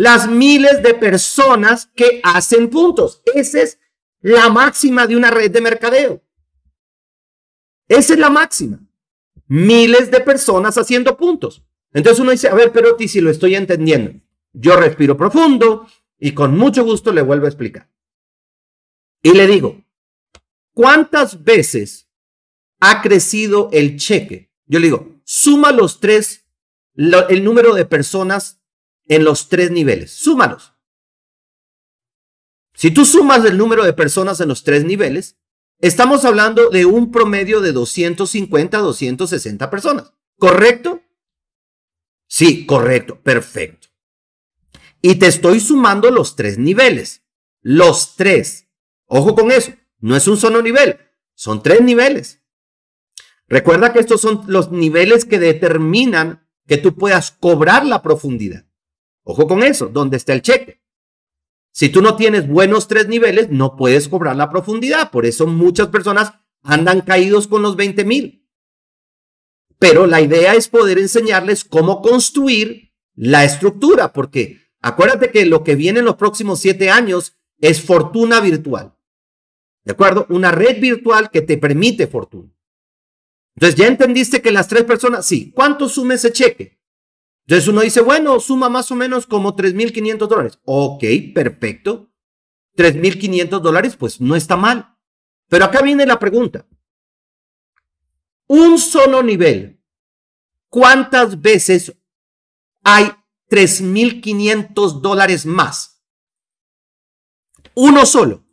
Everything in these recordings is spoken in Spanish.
las miles de personas que hacen puntos. Esa es la máxima de una red de mercadeo. Esa es la máxima. Miles de personas haciendo puntos. Entonces uno dice, a ver, pero si lo estoy entendiendo. Yo respiro profundo y con mucho gusto le vuelvo a explicar. Y le digo, ¿cuántas veces ha crecido el cheque? Yo le digo, suma los tres, el número de personas en los tres niveles. Súmalos. Si tú sumas el número de personas en los tres niveles, estamos hablando de un promedio de 250 a 260 personas. ¿Correcto? Sí, correcto. Perfecto. Y te estoy sumando los tres niveles. Los tres. Ojo con eso. No es un solo nivel. Son tres niveles. Recuerda que estos son los niveles que determinan que tú puedas cobrar la profundidad. Ojo con eso, ¿dónde está el cheque? Si tú no tienes buenos tres niveles, no puedes cobrar la profundidad. Por eso muchas personas andan caídos con los 20 mil. Pero la idea es poder enseñarles cómo construir la estructura, porque acuérdate que lo que viene en los próximos siete años es fortuna virtual. ¿De acuerdo? Una red virtual que te permite fortuna. Entonces, ¿ya entendiste que las tres personas? Sí. ¿Cuánto suma ese cheque? Entonces uno dice, bueno, suma más o menos como 3.500 dólares. Ok, perfecto. 3.500 dólares, pues no está mal. Pero acá viene la pregunta. Un solo nivel. ¿Cuántas veces hay 3.500 dólares más? Uno solo.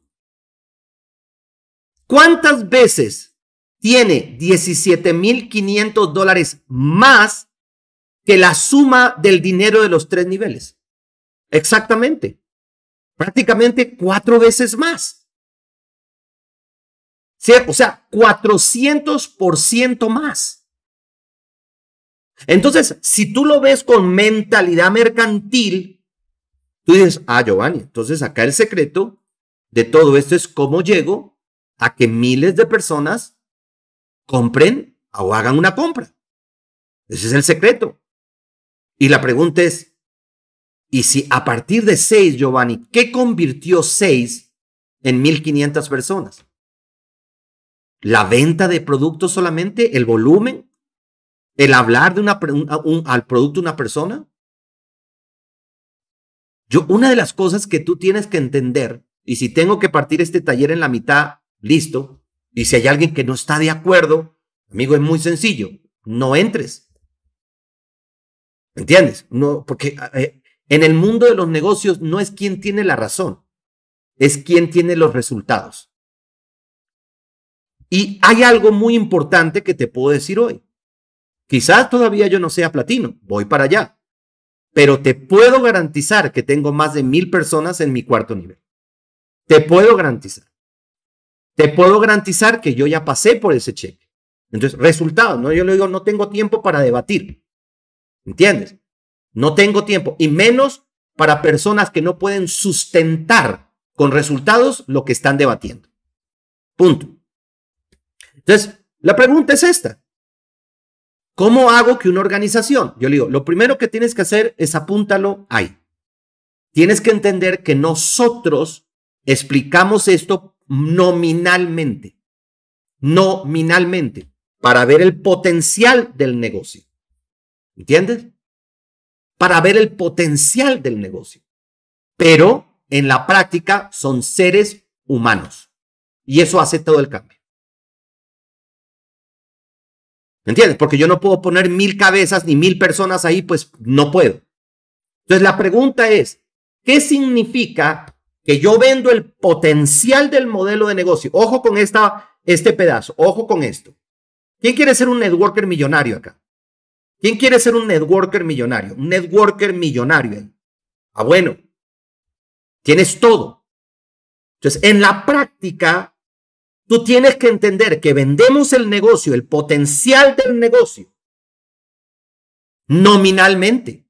¿Cuántas veces tiene 17.500 dólares más que la suma del dinero de los tres niveles. Exactamente. Prácticamente cuatro veces más. O sea, 400% más. Entonces, si tú lo ves con mentalidad mercantil, tú dices, ah, Giovanni, entonces acá el secreto de todo esto es cómo llego a que miles de personas compren o hagan una compra. Ese es el secreto. Y la pregunta es, ¿y si a partir de seis, Giovanni, qué convirtió seis en 1.500 personas? ¿La venta de productos solamente? ¿El volumen? ¿El hablar de al producto de una persona? Yo, una de las cosas que tú tienes que entender, y si tengo que partir este taller en la mitad, listo, y si hay alguien que no está de acuerdo, amigo, es muy sencillo, no entres. ¿Entiendes? No, porque eh, en el mundo de los negocios no es quien tiene la razón, es quien tiene los resultados. Y hay algo muy importante que te puedo decir hoy. Quizás todavía yo no sea platino, voy para allá, pero te puedo garantizar que tengo más de mil personas en mi cuarto nivel. Te puedo garantizar. Te puedo garantizar que yo ya pasé por ese cheque. Entonces, resultados, ¿no? Yo le digo, no tengo tiempo para debatir. ¿Entiendes? No tengo tiempo. Y menos para personas que no pueden sustentar con resultados lo que están debatiendo. Punto. Entonces, la pregunta es esta. ¿Cómo hago que una organización? Yo le digo, lo primero que tienes que hacer es apúntalo ahí. Tienes que entender que nosotros explicamos esto nominalmente, nominalmente, para ver el potencial del negocio. ¿Entiendes? Para ver el potencial del negocio. Pero en la práctica son seres humanos. Y eso hace todo el cambio. ¿Me entiendes? Porque yo no puedo poner mil cabezas ni mil personas ahí, pues no puedo. Entonces la pregunta es, ¿qué significa que yo vendo el potencial del modelo de negocio? Ojo con esta, este pedazo, ojo con esto. ¿Quién quiere ser un networker millonario acá? ¿Quién quiere ser un networker millonario? Un networker millonario. Ah, bueno. Tienes todo. Entonces, en la práctica, tú tienes que entender que vendemos el negocio, el potencial del negocio, nominalmente.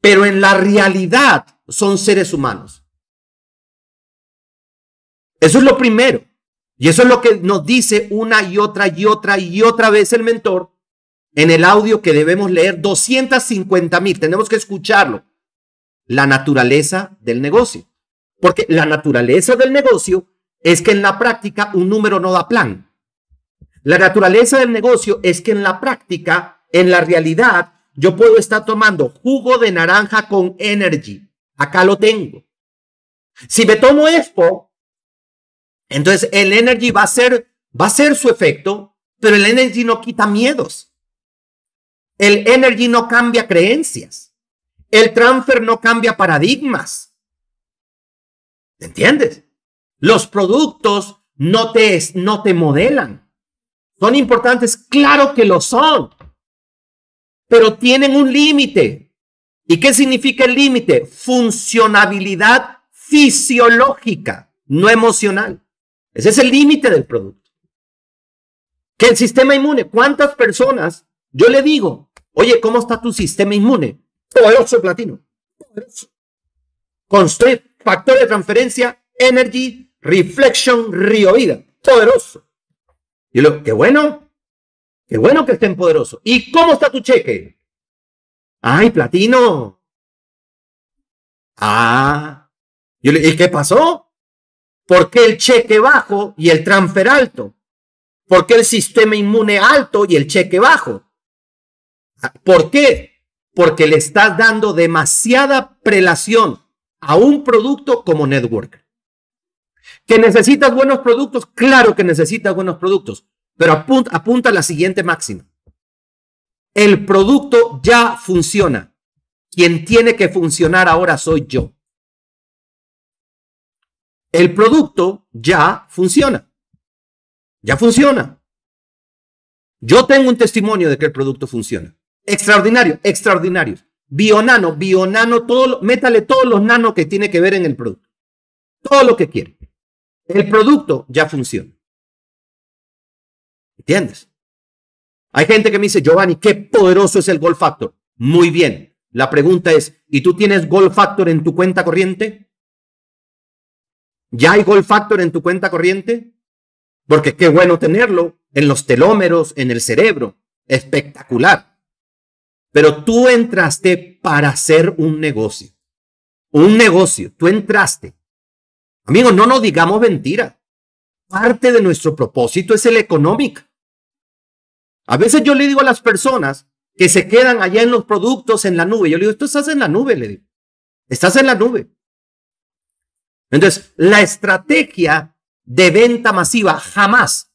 Pero en la realidad son seres humanos. Eso es lo primero. Y eso es lo que nos dice una y otra y otra y otra vez el mentor en el audio que debemos leer 250 mil. Tenemos que escucharlo. La naturaleza del negocio. Porque la naturaleza del negocio es que en la práctica un número no da plan. La naturaleza del negocio es que en la práctica, en la realidad, yo puedo estar tomando jugo de naranja con energy. Acá lo tengo. Si me tomo esto, entonces el energy va a ser, va a ser su efecto, pero el energy no quita miedos. El energy no cambia creencias. El transfer no cambia paradigmas. entiendes? Los productos no te, no te modelan. Son importantes, claro que lo son, pero tienen un límite. ¿Y qué significa el límite? Funcionabilidad fisiológica, no emocional. Ese es el límite del producto. Que el sistema inmune, ¿cuántas personas yo le digo, oye, ¿cómo está tu sistema inmune? Poderoso platino. Poderoso. Construir factor de transferencia, energy, reflection, Vida. Poderoso. Y lo, qué bueno. Qué bueno que estén poderosos. ¿Y cómo está tu cheque? Ay, platino. Ah. Yo le, ¿Y qué pasó? ¿Por qué el cheque bajo y el transfer alto? ¿Por qué el sistema inmune alto y el cheque bajo? ¿Por qué? Porque le estás dando demasiada prelación a un producto como network. ¿Que necesitas buenos productos? Claro que necesitas buenos productos, pero apunta, apunta a la siguiente máxima. El producto ya funciona. Quien tiene que funcionar ahora soy yo. El producto ya funciona. Ya funciona. Yo tengo un testimonio de que el producto funciona. Extraordinario, extraordinario. Bionano, bionano, todo, métale todos los nanos que tiene que ver en el producto. Todo lo que quiere. El producto ya funciona. ¿Entiendes? Hay gente que me dice, Giovanni, qué poderoso es el Gold Factor. Muy bien. La pregunta es, ¿y tú tienes Gold Factor en tu cuenta corriente? ¿Ya hay Gold Factor en tu cuenta corriente? Porque qué bueno tenerlo en los telómeros, en el cerebro. Espectacular. Pero tú entraste para hacer un negocio. Un negocio. Tú entraste. Amigos, no nos digamos mentira. Parte de nuestro propósito es el económico. A veces yo le digo a las personas que se quedan allá en los productos en la nube. Yo le digo, tú estás en la nube, le digo. Estás en la nube. Entonces, la estrategia de venta masiva jamás,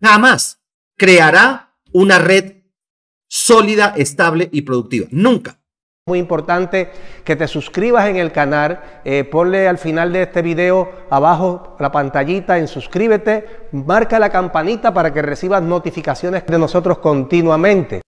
jamás creará una red sólida, estable y productiva. Nunca. Muy importante que te suscribas en el canal, eh, ponle al final de este video abajo la pantallita en suscríbete, marca la campanita para que recibas notificaciones de nosotros continuamente.